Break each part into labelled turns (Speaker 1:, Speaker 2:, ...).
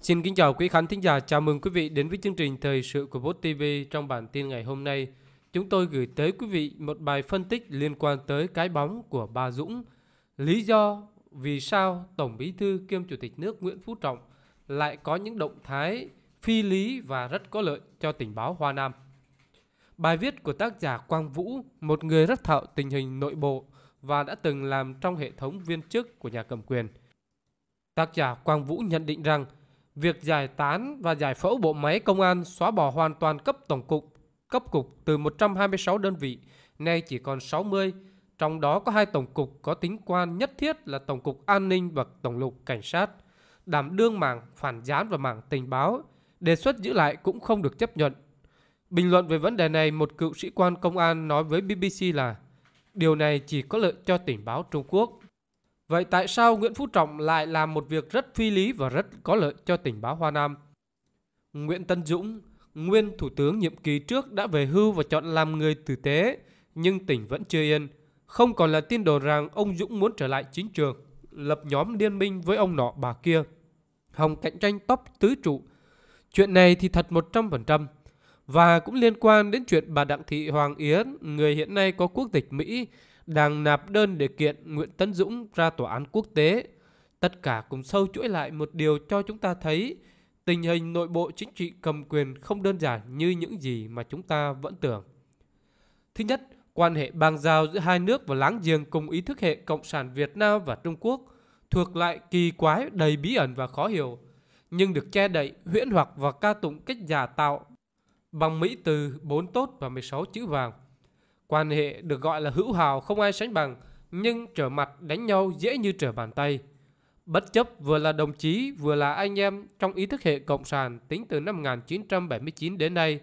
Speaker 1: Xin kính chào quý khán thính giả, chào mừng quý vị đến với chương trình Thời sự của Bốt TV trong bản tin ngày hôm nay. Chúng tôi gửi tới quý vị một bài phân tích liên quan tới cái bóng của bà Dũng. Lý do vì sao Tổng Bí Thư kiêm Chủ tịch nước Nguyễn Phú Trọng lại có những động thái phi lý và rất có lợi cho tình báo Hoa Nam. Bài viết của tác giả Quang Vũ, một người rất thạo tình hình nội bộ và đã từng làm trong hệ thống viên chức của nhà cầm quyền. Tác giả Quang Vũ nhận định rằng Việc giải tán và giải phẫu bộ máy công an xóa bỏ hoàn toàn cấp tổng cục, cấp cục từ 126 đơn vị, nay chỉ còn 60, trong đó có hai tổng cục có tính quan nhất thiết là Tổng cục An ninh và Tổng lục Cảnh sát, đảm đương mảng phản gián và mảng tình báo, đề xuất giữ lại cũng không được chấp nhận. Bình luận về vấn đề này, một cựu sĩ quan công an nói với BBC là điều này chỉ có lợi cho tình báo Trung Quốc. Vậy tại sao Nguyễn Phú Trọng lại làm một việc rất phi lý và rất có lợi cho tình báo Hoa Nam? Nguyễn Tân Dũng, nguyên Thủ tướng nhiệm kỳ trước đã về hưu và chọn làm người tử tế, nhưng tỉnh vẫn chưa yên. Không còn là tin đồn rằng ông Dũng muốn trở lại chính trường, lập nhóm liên minh với ông nọ bà kia. Hồng cạnh tranh top tứ trụ. Chuyện này thì thật 100%. Và cũng liên quan đến chuyện bà Đặng Thị Hoàng Yến, người hiện nay có quốc tịch Mỹ, đang nạp đơn để kiện Nguyễn Tấn Dũng ra tòa án quốc tế. Tất cả cùng sâu chuỗi lại một điều cho chúng ta thấy tình hình nội bộ chính trị cầm quyền không đơn giản như những gì mà chúng ta vẫn tưởng. Thứ nhất, quan hệ bang giao giữa hai nước và láng giềng cùng ý thức hệ Cộng sản Việt Nam và Trung Quốc thuộc lại kỳ quái đầy bí ẩn và khó hiểu, nhưng được che đậy, huyễn hoặc và ca tụng cách giả tạo bằng mỹ từ 4 tốt và 16 chữ vàng – Quan hệ được gọi là hữu hào không ai sánh bằng, nhưng trở mặt đánh nhau dễ như trở bàn tay. Bất chấp vừa là đồng chí vừa là anh em trong ý thức hệ Cộng sản tính từ năm 1979 đến nay,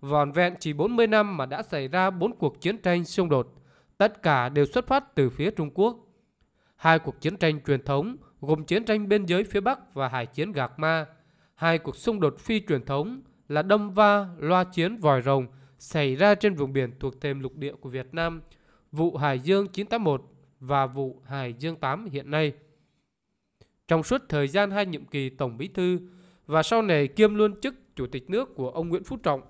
Speaker 1: vòn vẹn chỉ 40 năm mà đã xảy ra bốn cuộc chiến tranh xung đột, tất cả đều xuất phát từ phía Trung Quốc. Hai cuộc chiến tranh truyền thống gồm chiến tranh biên giới phía Bắc và hải chiến Gạc Ma, hai cuộc xung đột phi truyền thống là Đâm Va, Loa Chiến, Vòi Rồng – xảy ra trên vùng biển thuộc thềm lục địa của Việt Nam, vụ Hải Dương 981 và vụ Hải Dương 8 hiện nay. Trong suốt thời gian hai nhiệm kỳ Tổng Bí Thư và sau này kiêm luôn chức Chủ tịch nước của ông Nguyễn Phú Trọng,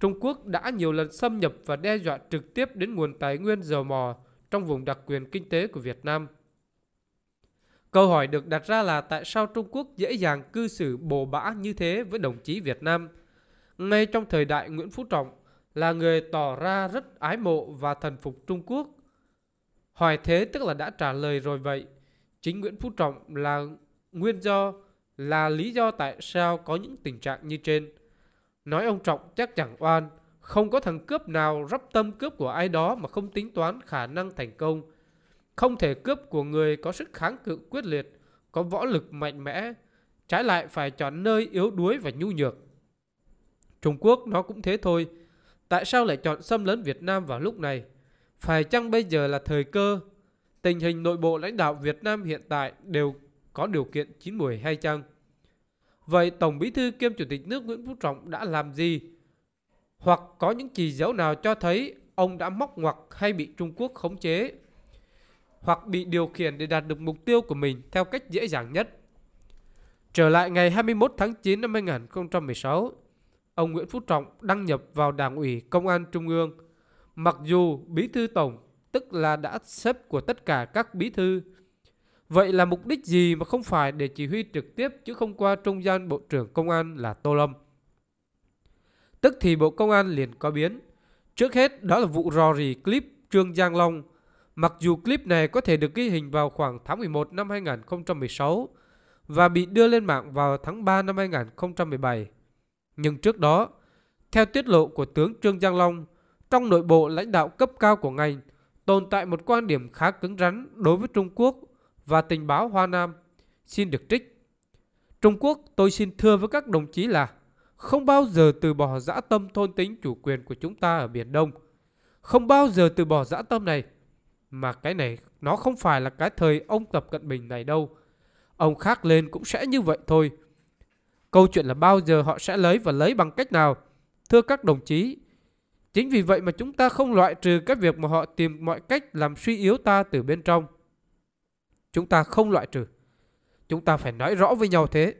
Speaker 1: Trung Quốc đã nhiều lần xâm nhập và đe dọa trực tiếp đến nguồn tài nguyên dầu mỏ trong vùng đặc quyền kinh tế của Việt Nam. Câu hỏi được đặt ra là tại sao Trung Quốc dễ dàng cư xử bồ bã như thế với đồng chí Việt Nam? Ngay trong thời đại Nguyễn Phú Trọng, là người tỏ ra rất ái mộ và thần phục Trung Quốc. Hỏi thế tức là đã trả lời rồi vậy. Chính Nguyễn Phú Trọng là nguyên do, là lý do tại sao có những tình trạng như trên. Nói ông Trọng chắc chẳng oan, không có thằng cướp nào rắp tâm cướp của ai đó mà không tính toán khả năng thành công. Không thể cướp của người có sức kháng cự quyết liệt, có võ lực mạnh mẽ, trái lại phải chọn nơi yếu đuối và nhu nhược. Trung Quốc nó cũng thế thôi, Tại sao lại chọn xâm lấn Việt Nam vào lúc này? Phải chăng bây giờ là thời cơ? Tình hình nội bộ lãnh đạo Việt Nam hiện tại đều có điều kiện chín mùi hay chăng? Vậy Tổng Bí thư kiêm Chủ tịch nước Nguyễn Phú Trọng đã làm gì? Hoặc có những chỉ dấu nào cho thấy ông đã móc ngoặc hay bị Trung Quốc khống chế? Hoặc bị điều khiển để đạt được mục tiêu của mình theo cách dễ dàng nhất? Trở lại ngày 21 tháng 9 năm 2016, ông Nguyễn Phú Trọng đăng nhập vào Đảng ủy Công an Trung ương. Mặc dù bí thư tổng tức là đã xếp của tất cả các bí thư. Vậy là mục đích gì mà không phải để chỉ huy trực tiếp chứ không qua trung gian Bộ trưởng Công an là Tô Lâm? Tức thì Bộ Công an liền có biến. Trước hết đó là vụ rò rỉ clip Trương Giang Long. Mặc dù clip này có thể được ghi hình vào khoảng tháng 11 năm 2016 và bị đưa lên mạng vào tháng 3 năm 2017, nhưng trước đó, theo tiết lộ của tướng Trương Giang Long, trong nội bộ lãnh đạo cấp cao của ngành tồn tại một quan điểm khá cứng rắn đối với Trung Quốc và tình báo Hoa Nam xin được trích. Trung Quốc tôi xin thưa với các đồng chí là không bao giờ từ bỏ dã tâm thôn tính chủ quyền của chúng ta ở Biển Đông. Không bao giờ từ bỏ dã tâm này. Mà cái này nó không phải là cái thời ông Tập Cận Bình này đâu. Ông khác lên cũng sẽ như vậy thôi. Câu chuyện là bao giờ họ sẽ lấy và lấy bằng cách nào? Thưa các đồng chí, chính vì vậy mà chúng ta không loại trừ các việc mà họ tìm mọi cách làm suy yếu ta từ bên trong. Chúng ta không loại trừ. Chúng ta phải nói rõ với nhau thế.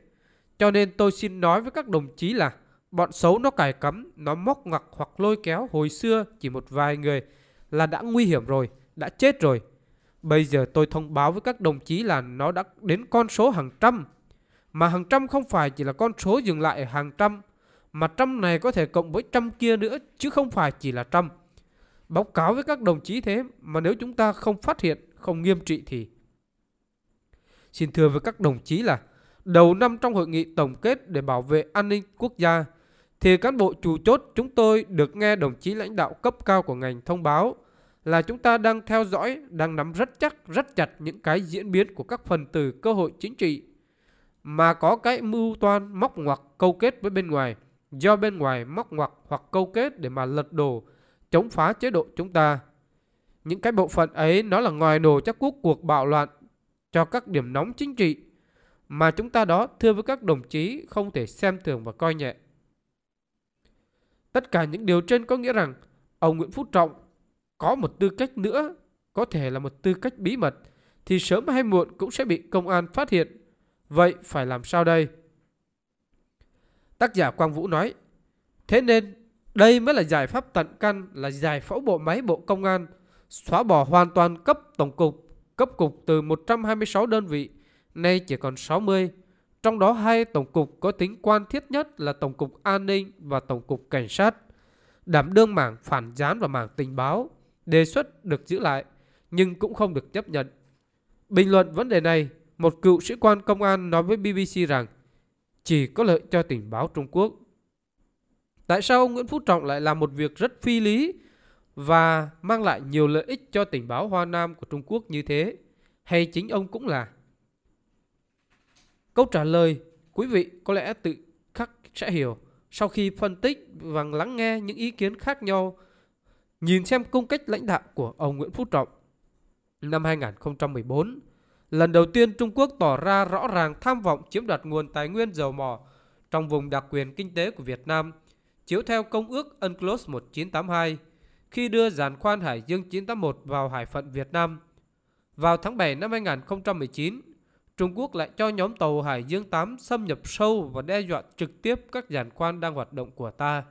Speaker 1: Cho nên tôi xin nói với các đồng chí là bọn xấu nó cài cắm, nó móc ngặt hoặc lôi kéo hồi xưa chỉ một vài người là đã nguy hiểm rồi, đã chết rồi. Bây giờ tôi thông báo với các đồng chí là nó đã đến con số hàng trăm mà hàng trăm không phải chỉ là con số dừng lại ở hàng trăm, mà trăm này có thể cộng với trăm kia nữa chứ không phải chỉ là trăm. Báo cáo với các đồng chí thế mà nếu chúng ta không phát hiện, không nghiêm trị thì... Xin thưa với các đồng chí là đầu năm trong hội nghị tổng kết để bảo vệ an ninh quốc gia thì cán bộ chủ chốt chúng tôi được nghe đồng chí lãnh đạo cấp cao của ngành thông báo là chúng ta đang theo dõi, đang nắm rất chắc, rất chặt những cái diễn biến của các phần từ cơ hội chính trị mà có cái mưu toan móc ngoặc câu kết với bên ngoài, do bên ngoài móc ngoặc hoặc câu kết để mà lật đổ, chống phá chế độ chúng ta. Những cái bộ phận ấy nó là ngoài đồ chắc quốc cuộc bạo loạn, cho các điểm nóng chính trị, mà chúng ta đó, thưa với các đồng chí, không thể xem thường và coi nhẹ. Tất cả những điều trên có nghĩa rằng ông Nguyễn Phú Trọng có một tư cách nữa, có thể là một tư cách bí mật, thì sớm hay muộn cũng sẽ bị công an phát hiện Vậy phải làm sao đây? Tác giả Quang Vũ nói, thế nên đây mới là giải pháp tận căn là giải phẫu bộ máy Bộ Công an, xóa bỏ hoàn toàn cấp tổng cục, cấp cục từ 126 đơn vị, nay chỉ còn 60. Trong đó hai tổng cục có tính quan thiết nhất là Tổng cục An ninh và Tổng cục Cảnh sát. Đảm đương mảng phản gián và mảng tình báo, đề xuất được giữ lại, nhưng cũng không được chấp nhận. Bình luận vấn đề này, một cựu sĩ quan công an nói với BBC rằng chỉ có lợi cho tình báo Trung Quốc. Tại sao ông Nguyễn Phú Trọng lại làm một việc rất phi lý và mang lại nhiều lợi ích cho tình báo Hoa Nam của Trung Quốc như thế? Hay chính ông cũng là? Câu trả lời quý vị có lẽ tự khắc sẽ hiểu sau khi phân tích và lắng nghe những ý kiến khác nhau nhìn xem cung cách lãnh đạo của ông Nguyễn Phú Trọng năm 2014 lần đầu tiên Trung Quốc tỏ ra rõ ràng tham vọng chiếm đoạt nguồn tài nguyên dầu mỏ trong vùng đặc quyền kinh tế của Việt Nam, chiếu theo Công ước UNCLOS 1982 khi đưa giàn khoan Hải Dương 981 vào hải phận Việt Nam. Vào tháng 7 năm 2019, Trung Quốc lại cho nhóm tàu Hải Dương 8 xâm nhập sâu và đe dọa trực tiếp các giàn khoan đang hoạt động của ta.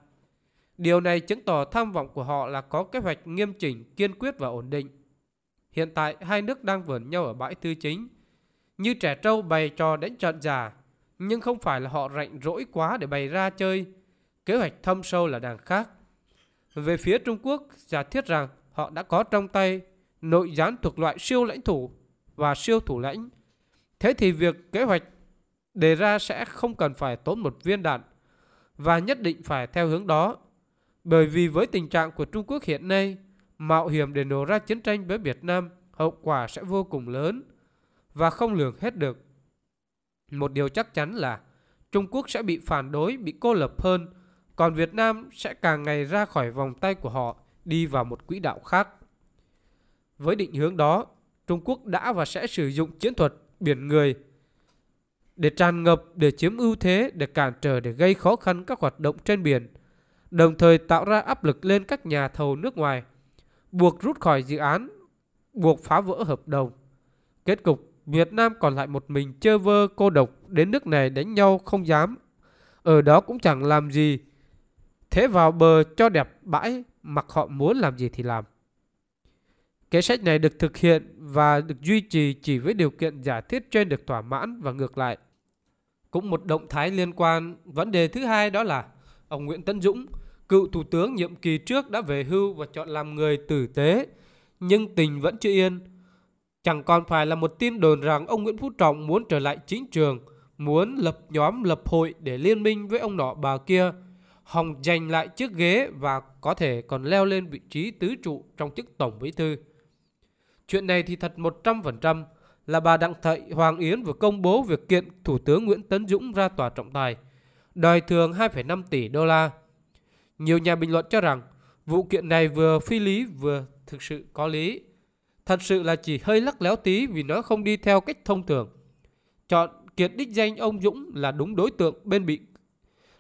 Speaker 1: Điều này chứng tỏ tham vọng của họ là có kế hoạch nghiêm chỉnh, kiên quyết và ổn định Hiện tại hai nước đang vườn nhau ở bãi tư chính. Như trẻ trâu bày trò đánh trận già, nhưng không phải là họ rảnh rỗi quá để bày ra chơi. Kế hoạch thâm sâu là đàng khác. Về phía Trung Quốc, giả thiết rằng họ đã có trong tay nội gián thuộc loại siêu lãnh thủ và siêu thủ lãnh. Thế thì việc kế hoạch đề ra sẽ không cần phải tốn một viên đạn và nhất định phải theo hướng đó. Bởi vì với tình trạng của Trung Quốc hiện nay, mạo hiểm để nổ ra chiến tranh với Việt Nam, hậu quả sẽ vô cùng lớn và không lường hết được. Một điều chắc chắn là Trung Quốc sẽ bị phản đối, bị cô lập hơn, còn Việt Nam sẽ càng ngày ra khỏi vòng tay của họ, đi vào một quỹ đạo khác. Với định hướng đó, Trung Quốc đã và sẽ sử dụng chiến thuật biển người để tràn ngập, để chiếm ưu thế, để cản trở, để gây khó khăn các hoạt động trên biển, đồng thời tạo ra áp lực lên các nhà thầu nước ngoài – buộc rút khỏi dự án, buộc phá vỡ hợp đồng. Kết cục, Việt Nam còn lại một mình chơ vơ cô độc đến nước này đánh nhau không dám. Ở đó cũng chẳng làm gì. Thế vào bờ cho đẹp bãi, mặc họ muốn làm gì thì làm. Kế sách này được thực hiện và được duy trì chỉ với điều kiện giả thiết trên được thỏa mãn và ngược lại. Cũng một động thái liên quan, vấn đề thứ hai đó là ông Nguyễn Tấn Dũng Cựu Thủ tướng nhiệm kỳ trước đã về hưu và chọn làm người tử tế, nhưng tình vẫn chưa yên. Chẳng còn phải là một tin đồn rằng ông Nguyễn Phú Trọng muốn trở lại chính trường, muốn lập nhóm lập hội để liên minh với ông nọ bà kia, hòng giành lại chiếc ghế và có thể còn leo lên vị trí tứ trụ trong chức tổng bí thư. Chuyện này thì thật 100% là bà Đặng Thị Hoàng Yến vừa công bố việc kiện Thủ tướng Nguyễn Tấn Dũng ra tòa trọng tài, đòi thường 2,5 tỷ đô la. Nhiều nhà bình luận cho rằng vụ kiện này vừa phi lý vừa thực sự có lý. Thật sự là chỉ hơi lắc léo tí vì nó không đi theo cách thông thường. Chọn kiện đích danh ông Dũng là đúng đối tượng bên bị.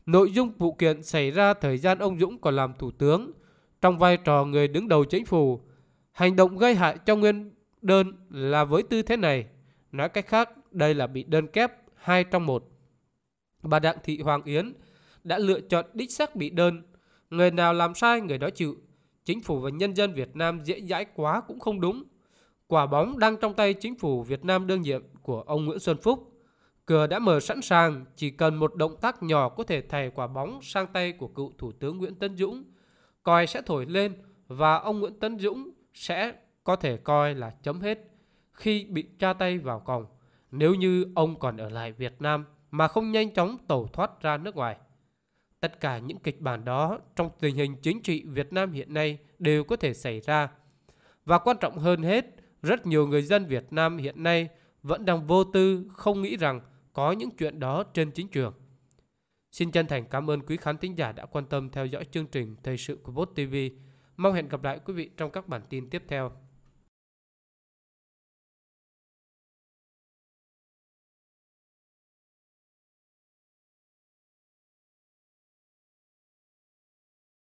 Speaker 1: Nội dung vụ kiện xảy ra thời gian ông Dũng còn làm thủ tướng trong vai trò người đứng đầu chính phủ. Hành động gây hại cho nguyên đơn là với tư thế này. Nói cách khác, đây là bị đơn kép 2 trong 1. Bà Đặng Thị Hoàng Yến đã lựa chọn đích xác bị đơn Người nào làm sai người đó chịu. Chính phủ và nhân dân Việt Nam dễ dãi quá cũng không đúng. Quả bóng đang trong tay chính phủ Việt Nam đương nhiệm của ông Nguyễn Xuân Phúc. Cửa đã mở sẵn sàng, chỉ cần một động tác nhỏ có thể thẻ quả bóng sang tay của cựu Thủ tướng Nguyễn Tân Dũng. Còi sẽ thổi lên và ông Nguyễn Tân Dũng sẽ có thể coi là chấm hết khi bị tra tay vào còng nếu như ông còn ở lại Việt Nam mà không nhanh chóng tẩu thoát ra nước ngoài. Tất cả những kịch bản đó trong tình hình chính trị Việt Nam hiện nay đều có thể xảy ra. Và quan trọng hơn hết, rất nhiều người dân Việt Nam hiện nay vẫn đang vô tư không nghĩ rằng có những chuyện đó trên chính trường. Xin chân thành cảm ơn quý khán thính giả đã quan tâm theo dõi chương trình Thời sự của Vote TV. Mong hẹn gặp lại quý vị trong các bản tin tiếp theo.